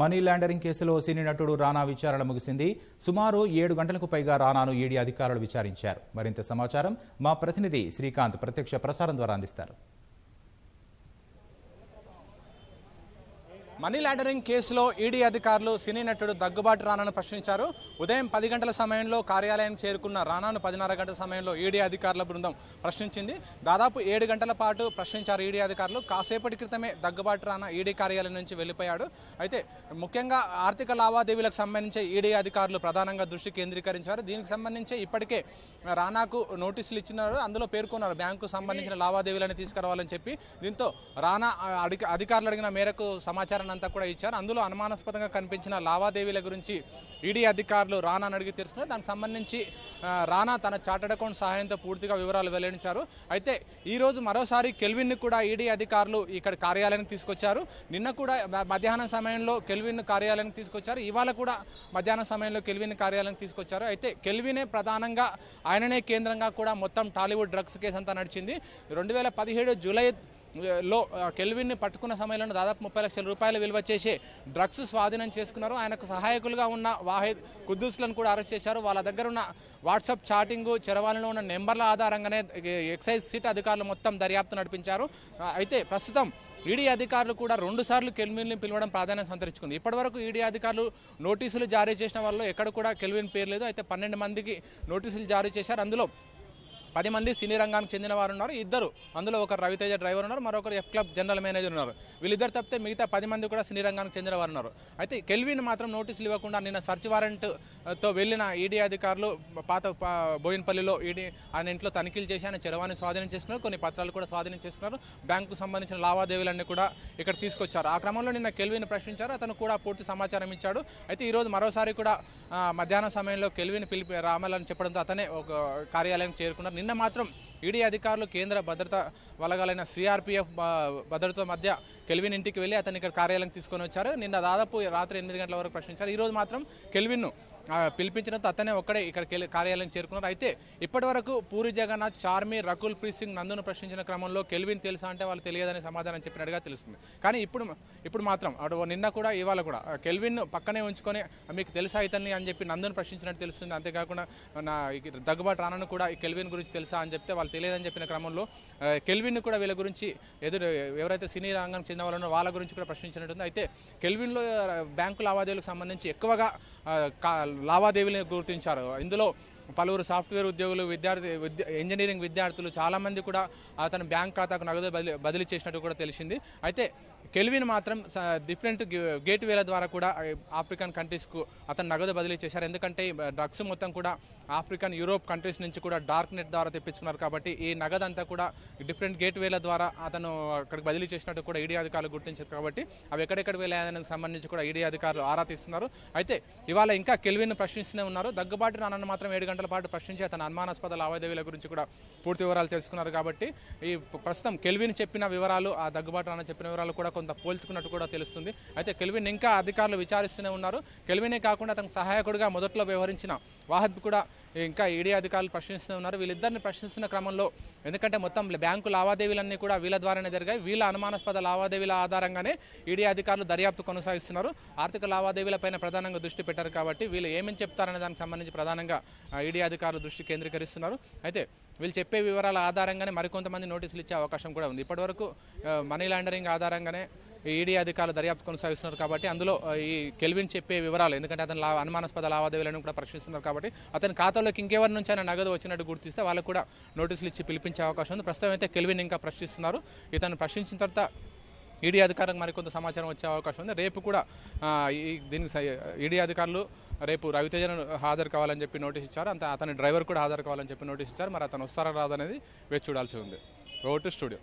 money laundering కేసులో సినీ నటుడు రానా విచారణ ముగిసింది సుమారు ఏడు గంటలకు పైగా రానాను ఈడీ అధికారులు విచారించారు మరింత సమాచారం మా ప్రతినిధి శ్రీకాంత్ ప్రత్యక్ష ప్రసారం ద్వారా అందిస్తారు మనీ లాండరింగ్ కేసులో ఈడీ అధికారులు సినీ నటుడు దగ్గుబాటు రానాను ప్రశ్నించారు ఉదయం పది గంటల సమయంలో కార్యాలయం చేరుకున్న రానాను పదిన్నర గంటల సమయంలో ఈడీ అధికారుల బృందం ప్రశ్నించింది దాదాపు ఏడు గంటల పాటు ప్రశ్నించారు ఈడీ అధికారులు కాసేపటి క్రితమే దగ్గుబాటు రానా ఈడీ కార్యాలయం నుంచి వెళ్ళిపోయాడు అయితే ముఖ్యంగా ఆర్థిక లావాదేవీలకు సంబంధించి ఈడీ అధికారులు ప్రధానంగా దృష్టి కేంద్రీకరించారు దీనికి సంబంధించి ఇప్పటికే రానాకు నోటీసులు ఇచ్చినారు అందులో పేర్కొన్నారు బ్యాంకు సంబంధించిన లావాదేవీలను తీసుకురావాలని చెప్పి దీంతో రానా అధికారులు అడిగిన మేరకు సమాచారం అంతా కూడా ఇచ్చారు అందులో అనుమానాస్పదంగా కనిపించిన లావాదేవీల గురించి ఈడీ అధికారులు రానాని అడిగి తెలుసుకున్నారు దానికి సంబంధించి రానా తన చార్టెడ్ అకౌంట్ సహాయంతో పూర్తిగా వివరాలు వెల్లడించారు అయితే ఈరోజు మరోసారి కెల్విన్ను కూడా ఈడీ అధికారులు ఇక్కడ కార్యాలయానికి తీసుకొచ్చారు నిన్న కూడా మధ్యాహ్నం సమయంలో కెల్విన్ కార్యాలయానికి తీసుకొచ్చారు ఇవాళ కూడా మధ్యాహ్నం సమయంలో కెల్విన్ కార్యాలయానికి తీసుకొచ్చారు అయితే కెల్వినే ప్రధానంగా ఆయననే కేంద్రంగా కూడా మొత్తం టాలీవుడ్ డ్రగ్స్ కేసు అంతా నడిచింది రెండు వేల పదిహేడు జూలై లో కెల్విన్ని పట్టుకున్న సమయంలో దాదాపు ముప్పై లక్షల రూపాయలు విలువ చేసే డ్రగ్స్ స్వాధీనం చేసుకున్నారు ఆయనకు సహాయకులుగా ఉన్న వాహిద్ కుద్దూస్లను కూడా అరెస్ట్ చేశారు వాళ్ళ దగ్గర ఉన్న వాట్సాప్ చాటింగ్ చెరవాలను ఉన్న నెంబర్ల ఆధారంగానే ఎక్సైజ్ సీట్ అధికారులు మొత్తం దర్యాప్తు నడిపించారు అయితే ప్రస్తుతం ఈడీ అధికారులు కూడా రెండుసార్లు కెల్విన్ని పిలవడం ప్రాధాన్యం సంతరించుకుంది ఇప్పటివరకు ఈడీ అధికారులు నోటీసులు జారీ చేసిన వాళ్ళు ఎక్కడ కూడా కెల్విన్ పేరు లేదు అయితే పన్నెండు మందికి నోటీసులు జారీ చేశారు అందులో పది మంది సినీ రంగానికి చెందిన వారు ఉన్నారు ఇద్దరు అందులో ఒకరు రవితేజ డ్రైవర్ ఉన్నారు మరొకరు ఎఫ్ క్లబ్ జనరల్ మేనేజర్ ఉన్నారు వీళ్ళిద్దరు తప్పితే మిగతా పది మంది కూడా సినీ రంగానికి చెందిన వారు ఉన్నారు అయితే కెల్విన్ మాత్రం నోటీసులు ఇవ్వకుండా నిన్న సర్చ్ వారెంట్తో వెళ్ళిన ఈడీ e అధికారులు పాత బోయిన్పల్లిలో ఈడీ e ఆయన ఇంట్లో తనిఖీలు చేసి ఆయన చరవాణి స్వాధీనం చేసుకున్నారు కొన్ని పత్రాలు కూడా స్వాధీనం చేసుకున్నారు బ్యాంకు సంబంధించిన లావాదేవీలన్నీ కూడా ఇక్కడ తీసుకొచ్చారు ఆ క్రమంలో నిన్న కెల్విన్ ప్రశ్నించారు అతను కూడా పూర్తి సమాచారం ఇచ్చాడు అయితే ఈరోజు మరోసారి కూడా మధ్యాహ్న సమయంలో కెల్విన్ పిలిపి రామాలని చెప్పడంతో అతనే ఒక కార్యాలయం చేరుకున్నారు నిన్న మాత్రం ఈడీ అధికారులు కేంద్ర భద్రత వలగాలైన సిఆర్పీఎఫ్ భద్రత మధ్య కెల్విన్ ఇంటికి వెళ్ళి అతన్ని ఇక్కడ కార్యాలయం తీసుకొని వచ్చారు నిన్న దాదాపు రాత్రి ఎనిమిది గంటల వరకు ప్రశ్నించారు ఈరోజు మాత్రం కెల్విన్ను పిలిపించడంతో అతనే ఒక్కడే ఇక్కడ కార్యాలయం చేరుకున్నారు అయితే ఇప్పటి వరకు పూరి జగన్నాథ్ చార్మి రకుల్ ప్రీత్ సింగ్ నందును ప్రశ్నించిన క్రమంలో కెల్విన్ తెలుసా అంటే వాళ్ళు తెలియదని సమాధానం చెప్పినట్టుగా తెలుస్తుంది కానీ ఇప్పుడు ఇప్పుడు మాత్రం అటు నిన్న కూడా ఇవాళ కూడా కెల్విన్ పక్కనే ఉంచుకొని మీకు తెలుసా ఇతన్ని అని చెప్పి నందును ప్రశ్నించినట్టు తెలుస్తుంది అంతేకాకుండా నా దగ్గుబాటు రానను కూడా ఈ కెల్విన్ గురించి తెలుసా అని చెప్తే వాళ్ళు తెలియదని చెప్పిన క్రమంలో కెల్విన్ కూడా వీళ్ళ గురించి ఎదురు ఎవరైతే సినీ రంగం చెందిన వాళ్ళు వాళ్ళ గురించి కూడా ప్రశ్నించినట్టుంది అయితే కెల్విన్లో బ్యాంకు లావాదేవీలకు సంబంధించి ఎక్కువగా లావాదేవీలను గుర్తించారు ఇందులో పలువురు సాఫ్ట్వేర్ ఉద్యోగులు విద్యార్థి ఇంజనీరింగ్ విద్యార్థులు చాలామంది కూడా అతను బ్యాంక్ ఖాతాకు నగదు బదిలీ బదిలీ చేసినట్టు కూడా తెలిసింది అయితే కెల్విన్ మాత్రం డిఫరెంట్ గేట్ వేల ద్వారా కూడా ఆఫ్రికన్ కంట్రీస్కు అతను నగదు బదిలీ చేశారు ఎందుకంటే డ్రగ్స్ మొత్తం కూడా ఆఫ్రికన్ యూరోప్ కంట్రీస్ నుంచి కూడా డార్క్ నెట్ ద్వారా తెప్పించుకున్నారు కాబట్టి ఈ నగదు అంతా కూడా డిఫరెంట్ గేట్ వేల ద్వారా అతను అక్కడికి బదిలీ చేసినట్టు కూడా ఈడీ e అధికారులు గుర్తించారు కాబట్టి అవి ఎక్కడెక్కడ వెళ్ళాయని సంబంధించి కూడా ఈడీ e అధికారులు ఆరా తీస్తున్నారు అయితే ఇవాళ ఇంకా కెల్విన్ ప్రశ్నిస్తూనే ఉన్నారు దగ్గుబాటు నాన్న మాత్రం ఏడు గంటల పాటు ప్రశ్నించి అతని అనుమానాస్పద లావాదేవీల గురించి కూడా పూర్తి వివరాలు తెలుసుకున్నారు కాబట్టి ఈ ప్రస్తుతం కెల్విన్ చెప్పిన వివరాలు ఆ దగ్గుబాటు అన్న చెప్పిన వివరాలు కూడా కొంత పోల్చుకున్నట్టు కూడా తెలుస్తుంది అయితే కెల్విన్ ఇంకా అధికారులు విచారిస్తూనే ఉన్నారు కెల్వినే కాకుండా తనకు సహాయకుడిగా మొదట్లో వ్యవహరించిన వాహద్ కూడా ఇంకా ఈడీ అధికారులు ప్రశ్నిస్తూనే ఉన్నారు వీళ్ళిద్దరిని ప్రశ్నిస్తున్న క్రమంలో ఎందుకంటే మొత్తం బ్యాంకు లావాదేవీలన్నీ కూడా వీళ్ళ ద్వారానే జరిగాయి వీళ్ళ అనుమానాస్పద లావాదేవీల ఆధారంగానే ఈడీ అధికారులు దర్యాప్తు కొనసాగిస్తున్నారు ఆర్థిక లావాదేవీలపైన ప్రధానంగా దృష్టి పెట్టారు కాబట్టి వీళ్ళు ఏమేమి చెప్తారనే దానికి సంబంధించి ప్రధానంగా ఈడీ అధికారులు దృష్టి కేంద్రీకరిస్తున్నారు అయితే వీళ్ళు చెప్పే వివరాల ఆధారంగానే మరికొంతమంది నోటీసులు ఇచ్చే అవకాశం కూడా ఉంది ఇప్పటివరకు మనీ లాండరింగ్ ఆధారంగానే ఈడీ అధికారులు దర్యాప్తు కొనసాగిస్తున్నారు కాబట్టి అందులో ఈ కెల్విన్ చెప్పే వివరాలు ఎందుకంటే అతను అనుమానాస్పద లావాదేవీలను కూడా ప్రశ్నిస్తున్నారు కాబట్టి అతని ఖాతాలోకి ఇంకెవరి నుంచి అయినా నగదు వచ్చినట్టు గుర్తిస్తే వాళ్ళకు కూడా నోటీసులు ఇచ్చి పిలిపించే అవకాశం ఉంది ప్రస్తుతం అయితే కెల్విన్ ఇంకా ప్రశ్నిస్తున్నారు ఇతను ప్రశ్నించిన తర్వాత ఈడీ అధికారులకు మరికొంత సమాచారం వచ్చే అవకాశం ఉంది రేపు కూడా ఈ దీనికి ఈడీ అధికారులు రేపు రవితేజను హాజరు కావాలని చెప్పి నోటీస్ ఇచ్చారు అంత అతని డ్రైవర్ కూడా హాజరు కావాలని చెప్పి నోటీస్ ఇచ్చారు మరి అతను వస్తారా రాదనేది వేచి చూడాల్సి ఉంది ఓటు స్టూడియో